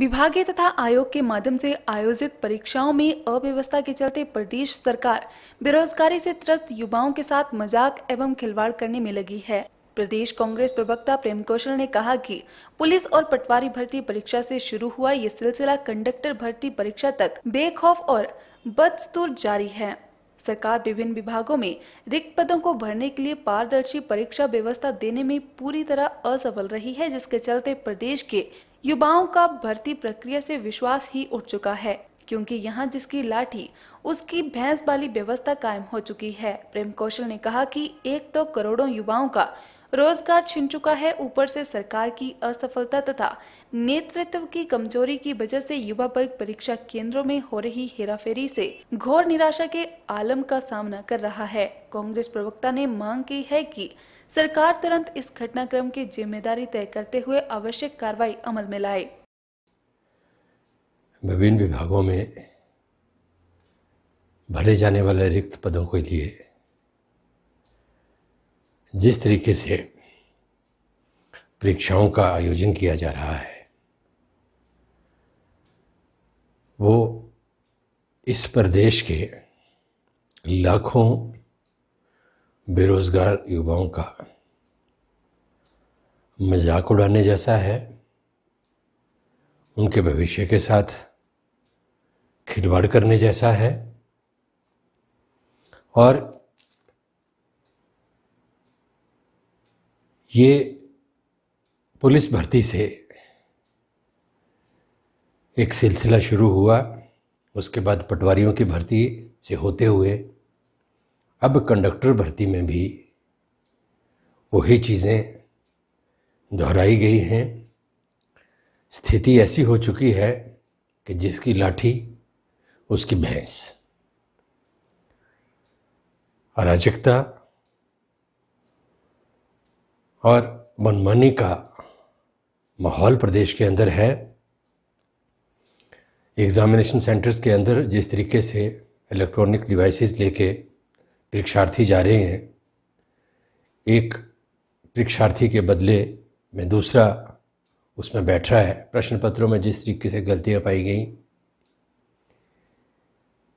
विभागीय तथा आयोग के माध्यम से आयोजित परीक्षाओं में अव्यवस्था के चलते प्रदेश सरकार बेरोजगारी से त्रस्त युवाओं के साथ मजाक एवं खिलवाड़ करने में लगी है प्रदेश कांग्रेस प्रवक्ता प्रेम कौशल ने कहा कि पुलिस और पटवारी भर्ती परीक्षा से शुरू हुआ ये सिलसिला कंडक्टर भर्ती परीक्षा तक बेखौफ और बदस्तूर जारी है सरकार विभिन्न विभागों में रिक्त पदों को भरने के लिए पारदर्शी परीक्षा व्यवस्था देने में पूरी तरह असफल रही है जिसके चलते प्रदेश के युवाओं का भर्ती प्रक्रिया से विश्वास ही उठ चुका है क्योंकि यहाँ जिसकी लाठी उसकी भैंस वाली व्यवस्था कायम हो चुकी है प्रेम कौशल ने कहा कि एक तो करोड़ों युवाओं का रोजगार छिन चुका है ऊपर से सरकार की असफलता तथा नेतृत्व की कमजोरी की वजह से युवा वर्ग परीक्षा केंद्रों में हो रही हेराफेरी से घोर निराशा के आलम का सामना कर रहा है कांग्रेस प्रवक्ता ने मांग की है कि सरकार तुरंत इस घटनाक्रम की जिम्मेदारी तय करते हुए आवश्यक कार्रवाई अमल में लाए विभिन्न विभागों में भरे जाने वाले रिक्त पदों के लिए जिस तरीके से परीक्षाओं का आयोजन किया जा रहा है वो इस प्रदेश के लाखों बेरोज़गार युवाओं का मजाक उड़ाने जैसा है उनके भविष्य के साथ खिलवाड़ करने जैसा है और ये पुलिस भर्ती से एक सिलसिला शुरू हुआ उसके बाद पटवारियों की भर्ती से होते हुए अब कंडक्टर भर्ती में भी वही चीज़ें दोहराई गई हैं स्थिति ऐसी हो चुकी है कि जिसकी लाठी उसकी भैंस अराजकता और मनमानी का माहौल प्रदेश के अंदर है एग्ज़ामिनेशन सेंटर्स के अंदर जिस तरीके से इलेक्ट्रॉनिक डिवाइसेस लेके परीक्षार्थी जा रहे हैं एक परीक्षार्थी के बदले में दूसरा उसमें बैठ रहा है प्रश्न पत्रों में जिस तरीके से गलतियां पाई गई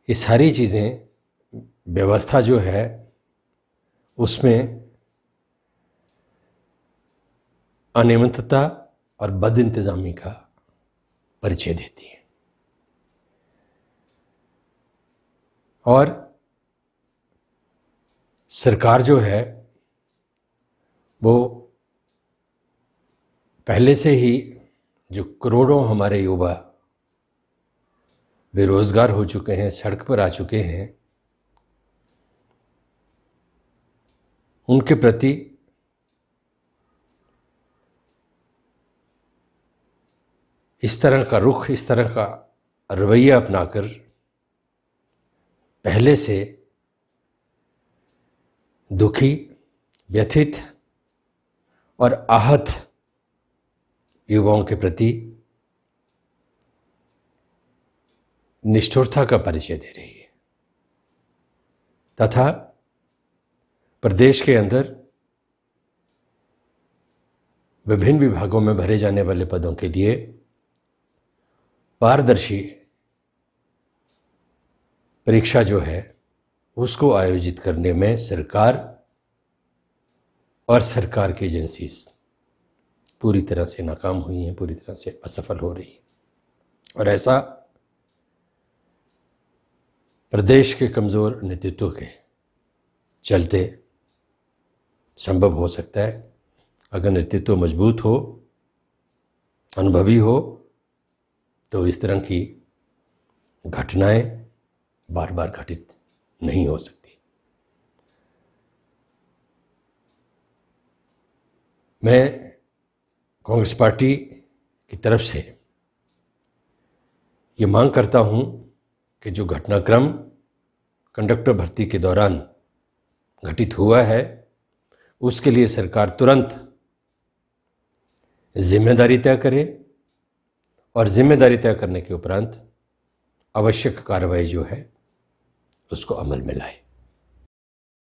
ये सारी चीज़ें व्यवस्था जो है उसमें अनियमितता और बद इंतज़ामी का परिचय देती है और सरकार जो है वो पहले से ही जो करोड़ों हमारे युवा बेरोज़गार हो चुके हैं सड़क पर आ चुके हैं उनके प्रति इस तरह का रुख इस तरह का रवैया अपनाकर पहले से दुखी व्यथित और आहत युवाओं के प्रति निष्ठुरता का परिचय दे रही है तथा प्रदेश के अंदर विभिन्न विभागों में भरे जाने वाले पदों के लिए पारदर्शी परीक्षा जो है उसको आयोजित करने में सरकार और सरकार की एजेंसी पूरी तरह से नाकाम हुई हैं पूरी तरह से असफल हो रही है और ऐसा प्रदेश के कमज़ोर नेतृत्व के चलते संभव हो सकता है अगर नेतृत्व मजबूत हो अनुभवी हो तो इस तरह की घटनाएं बार बार घटित नहीं हो सकती मैं कांग्रेस पार्टी की तरफ से ये मांग करता हूँ कि जो घटनाक्रम कंडक्टर भर्ती के दौरान घटित हुआ है उसके लिए सरकार तुरंत जिम्मेदारी तय करे और जिम्मेदारी तय करने के उपरांत आवश्यक कार्रवाई जो है उसको अमल में लाए